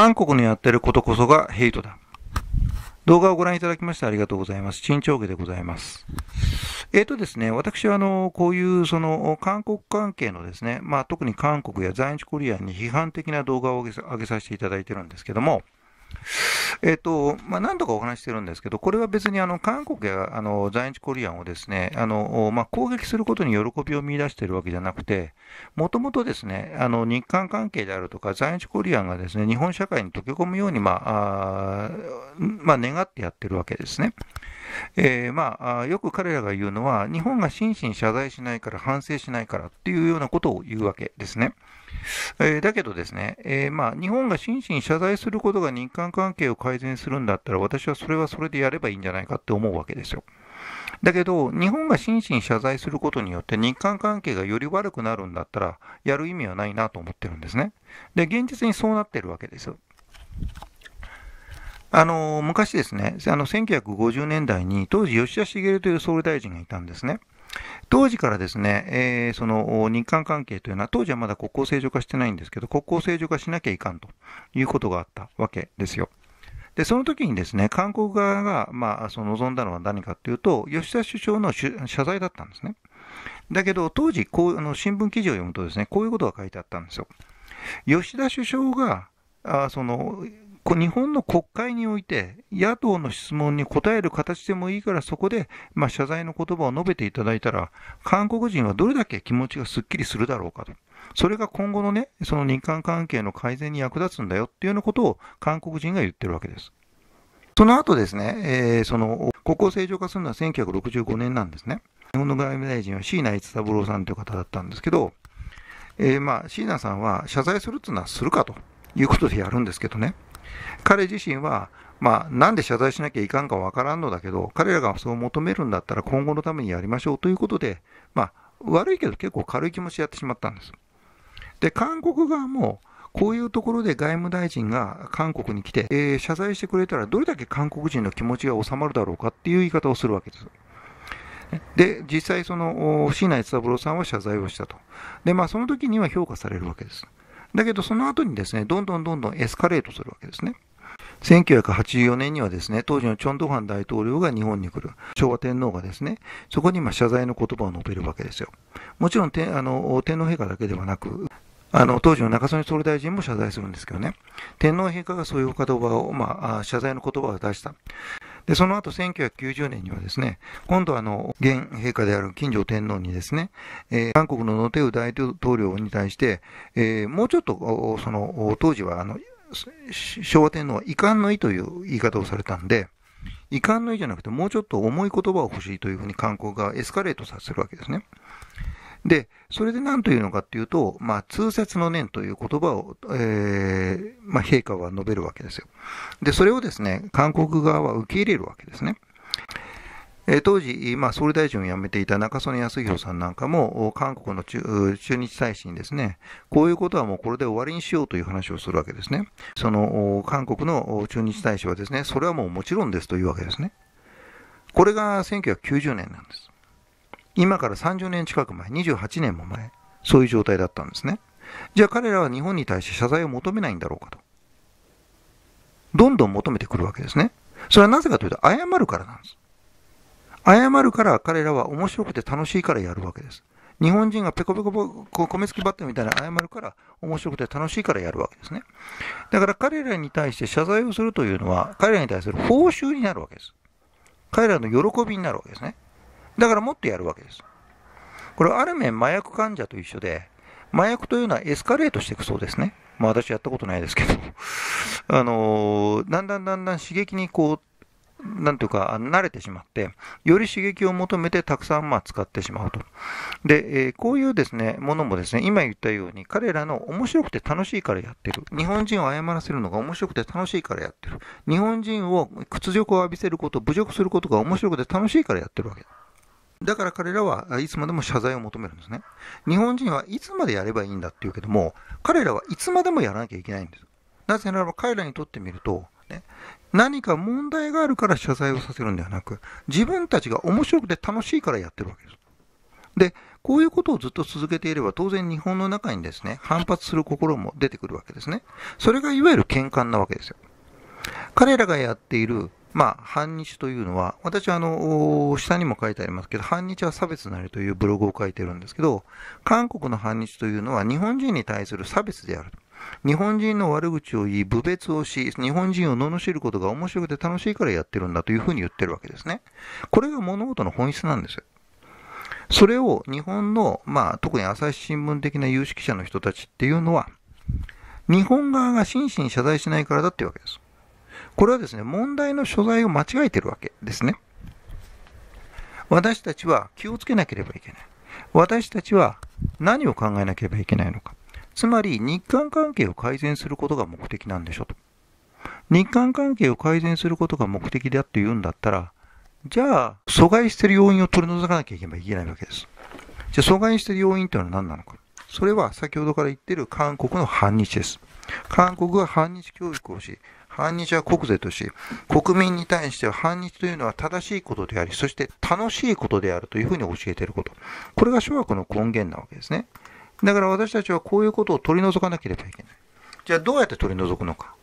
韓国のやってることこそがヘイトだ。動画をご覧いただきましてありがとうございます。陳長家でございます。えっ、ー、とですね、私はあの、こういうその、韓国関係のですね、まあ特に韓国や在日コリアンに批判的な動画を上げさせていただいてるんですけども、えっ、ー、と、まあ、何度かお話してるんですけど、これは別にあの韓国やあの在日コリアンをですね、あのまあ、攻撃することに喜びを見出しているわけじゃなくて、もともとですね、あの日韓関係であるとか、在日コリアンがですね、日本社会に溶け込むように、まあ、まあ、願ってやってるわけですね。えー、まあ、よく彼らが言うのは、日本が心身謝罪しないから、反省しないからっていうようなことを言うわけですね。えー、だけどですね、えー、まあ、日本が真摯に謝罪することが日韓関係を改善するんだったら、私はそれはそれでやればいいんじゃないかって思うわけですよ。だけど、日本が真摯に謝罪することによって日韓関係がより悪くなるんだったら、やる意味はないなと思ってるんですね。で、現実にそうなってるわけです。あの昔ですね、あの1950年代に当時吉田茂という総理大臣がいたんですね。当時からですね、えー、その日韓関係というのは、当時はまだ国交正常化してないんですけど、国交正常化しなきゃいかんということがあったわけですよ。で、その時にですね、韓国側が、まあ、その望んだのは何かというと、吉田首相の謝罪だったんですね。だけど、当時こうあの、新聞記事を読むとですね、こういうことが書いてあったんですよ。吉田首相が、あその日本の国会において、野党の質問に答える形でもいいから、そこで、まあ、謝罪の言葉を述べていただいたら、韓国人はどれだけ気持ちがすっきりするだろうかと。それが今後のね、その日韓関係の改善に役立つんだよっていうようなことを韓国人が言ってるわけです。その後ですね、えー、その国交正常化するのは1965年なんですね。日本の外務大臣は椎名一三郎さんという方だったんですけど、えー、まあ椎名さんは謝罪するっていうのはするかということでやるんですけどね。彼自身は、まあ、なんで謝罪しなきゃいかんかわからんのだけど、彼らがそう求めるんだったら今後のためにやりましょうということで、まあ、悪いけど結構軽い気持ちでやってしまったんです。で、韓国側も、こういうところで外務大臣が韓国に来て、えー、謝罪してくれたらどれだけ韓国人の気持ちが収まるだろうかっていう言い方をするわけです。で、実際その、椎名悦三郎さんは謝罪をしたと。で、まあその時には評価されるわけです。だけどその後にですね、どんどんどんどんエスカレートするわけですね。1984年にはですね、当時のチョン・ドファン大統領が日本に来る。昭和天皇がですね、そこにま謝罪の言葉を述べるわけですよ。もちろん天あの天皇陛下だけではなく、あの当時の中曽根総理大臣も謝罪するんですけどね、天皇陛下がそういう言葉を、まあ、謝罪の言葉を出した。で、その後1990年にはですね、今度はあの、現陛下である金城天皇にですね、えー、韓国のノテウ大統領に対して、えー、もうちょっと、その、当時はあの、昭和天皇は遺憾の意という言い方をされたんで、遺憾の意じゃなくて、もうちょっと重い言葉を欲しいというふうに韓国がエスカレートさせるわけですね。で、それで何というのかっていうと、まあ、通説の念という言葉を、えー、まあ、陛下は述べるわけですよ。で、それをですね、韓国側は受け入れるわけですね。え当時、まあ、総理大臣を辞めていた中曽根康弘さんなんかも、韓国の中日大使にですね、こういうことはもうこれで終わりにしようという話をするわけですね。その、韓国の中日大使はですね、それはもうもちろんですというわけですね。これが1990年なんです。今から30年近く前、28年も前、そういう状態だったんですね。じゃあ彼らは日本に対して謝罪を求めないんだろうかと。どんどん求めてくるわけですね。それはなぜかというと、謝るからなんです。謝るから彼らは面白くて楽しいからやるわけです。日本人がペコペコこう米付きバットみたいな謝るから面白くて楽しいからやるわけですね。だから彼らに対して謝罪をするというのは彼らに対する報酬になるわけです。彼らの喜びになるわけですね。だからもっとやるわけです。これある面麻薬患者と一緒で、麻薬というのはエスカレートしていくそうですね。まあ私やったことないですけど、あのー、だんだんだんだん刺激にこう、なんていうか、慣れてしまって、より刺激を求めてたくさんまあ使ってしまうと。で、えー、こういうですね、ものもですね、今言ったように、彼らの面白くて楽しいからやってる。日本人を謝らせるのが面白くて楽しいからやってる。日本人を屈辱を浴びせること、侮辱することが面白くて楽しいからやってるわけだから彼らはいつまでも謝罪を求めるんですね。日本人はいつまでやればいいんだっていうけども、彼らはいつまでもやらなきゃいけないんです。なぜならば彼らにとってみると、ね、何か問題があるから謝罪をさせるんではなく、自分たちが面白くて楽しいからやってるわけです。で、こういうことをずっと続けていれば、当然日本の中にですね、反発する心も出てくるわけですね。それがいわゆる喧嘩なわけですよ。彼らがやっているまあ、反日というのは、私はあの、下にも書いてありますけど、反日は差別なりというブログを書いてるんですけど、韓国の反日というのは日本人に対する差別である日本人の悪口を言い、侮蔑をし、日本人を罵ることが面白くて楽しいからやってるんだというふうに言ってるわけですね。これが物事の本質なんですよ。それを日本の、まあ、特に朝日新聞的な有識者の人たちっていうのは、日本側が真摯に謝罪しないからだっていうわけです。これはですね、問題の所在を間違えてるわけですね。私たちは気をつけなければいけない。私たちは何を考えなければいけないのか。つまり、日韓関係を改善することが目的なんでしょと。日韓関係を改善することが目的だって言うんだったら、じゃあ、阻害している要因を取り除かなきゃいけないわけです。じゃあ、阻害している要因というのは何なのか。それは先ほどから言っている韓国の反日です。韓国が反日教育をし、反日は国税とし、国民に対しては反日というのは正しいことであり、そして楽しいことであるというふうに教えていること。これが諸悪の根源なわけですね。だから私たちはこういうことを取り除かなければいけない。じゃあどうやって取り除くのか。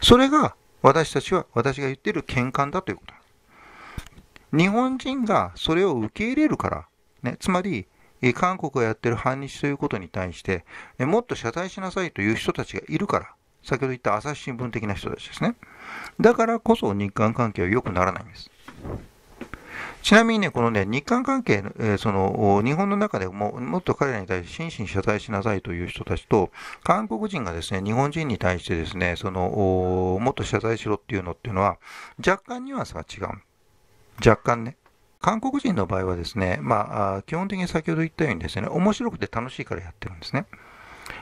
それが私たちは、私が言っている嫌韓だということ。日本人がそれを受け入れるから、ね、つまり、韓国がやってる反日ということに対して、もっと謝罪しなさいという人たちがいるから、先ほど言った朝日新聞的な人たちですね。だからこそ日韓関係は良くならないんです。ちなみにね、このね、日韓関係、えー、その、日本の中でも、もっと彼らに対して真摯に謝罪しなさいという人たちと、韓国人がですね、日本人に対してですね、その、もっと謝罪しろっていうのっていうのは、若干ニュアンスが違う。若干ね。韓国人の場合はですね、まあ、基本的に先ほど言ったようにですね、面白くて楽しいからやってるんですね。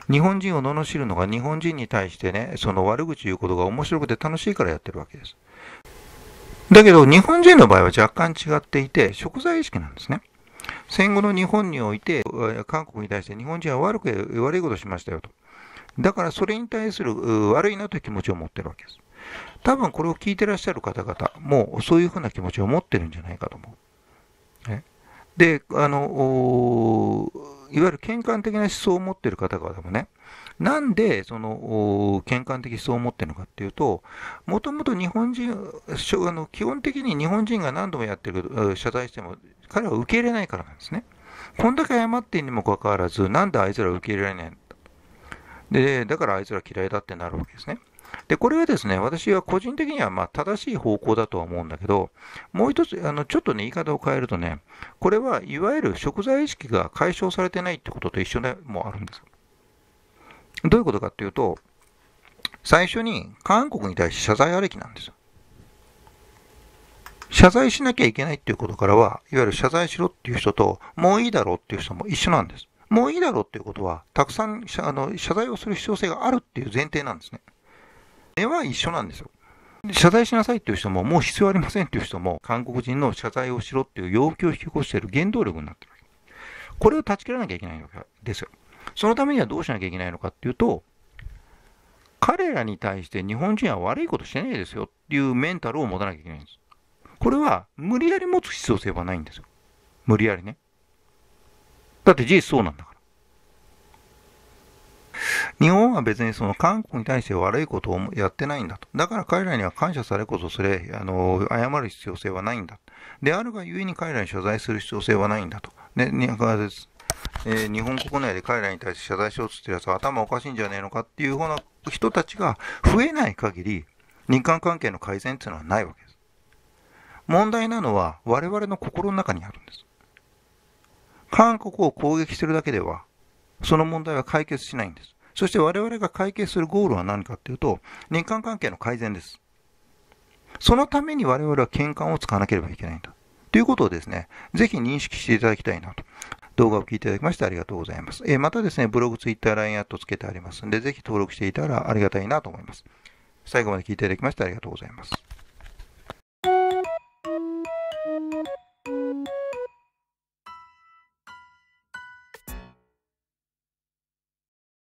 日本人を罵るのが日本人に対してね、その悪口言うことが面白くて楽しいからやってるわけです。だけど、日本人の場合は若干違っていて、食材意識なんですね。戦後の日本において、韓国に対して日本人は悪く、悪いことしましたよと。だからそれに対する悪いなという気持ちを持ってるわけです。多分これを聞いてらっしゃる方々もそういうふうな気持ちを持ってるんじゃないかと思う。で、あの、いわゆる嫌韓的な思想を持っている方々もね、なんでその嫌韓的思想を持ってるのかっていうと、もともと日本人、あの基本的に日本人が何度もやってる謝罪しても、彼は受け入れないからなんですね。こんだけ謝ってにもかかわらず、なんであいつら受け入れられないんだで、だからあいつら嫌いだってなるわけですね。で、これはですね、私は個人的にはま正しい方向だとは思うんだけど、もう一つ、あのちょっとね、言い方を変えるとね、これはいわゆる食材意識が解消されてないってことと一緒でもあるんです。どういうことかっていうと、最初に韓国に対して謝罪ありきなんです。謝罪しなきゃいけないっていうことからは、いわゆる謝罪しろっていう人と、もういいだろうっていう人も一緒なんです。もういいだろうっていうことは、たくさんあの謝罪をする必要性があるっていう前提なんですね。根は一緒なんですよ。謝罪しなさいっていう人も、もう必要ありませんっていう人も、韓国人の謝罪をしろっていう要求を引き起こしている原動力になってるわけ。これを断ち切らなきゃいけないわけですよ。そのためにはどうしなきゃいけないのかっていうと、彼らに対して日本人は悪いことしてないですよっていうメンタルを持たなきゃいけないんです。これは無理やり持つ必要性はないんですよ。無理やりね。だって事実そうなんだから。日本は別にその韓国に対して悪いことをやってないんだと。だから彼らには感謝されこそすれ、あの、謝る必要性はないんだ。であるがゆえに彼らに謝罪する必要性はないんだと。ね、えー、日本国内で彼らに対して謝罪しようとしてるやつは頭おかしいんじゃねえのかっていうような人たちが増えない限り、日韓関係の改善っていうのはないわけです。問題なのは我々の心の中にあるんです。韓国を攻撃してるだけでは、その問題は解決しないんです。そして我々が解決するゴールは何かっていうと、日韓関係の改善です。そのために我々は喧嘩を使わなければいけないんだ。ということをですね、ぜひ認識していただきたいなと。動画を聞いていただきましてありがとうございます。えー、またですね、ブログ、ツイッター、LINE アットつけてありますんで、ぜひ登録していたらありがたいなと思います。最後まで聞いていただきましてありがとうございます。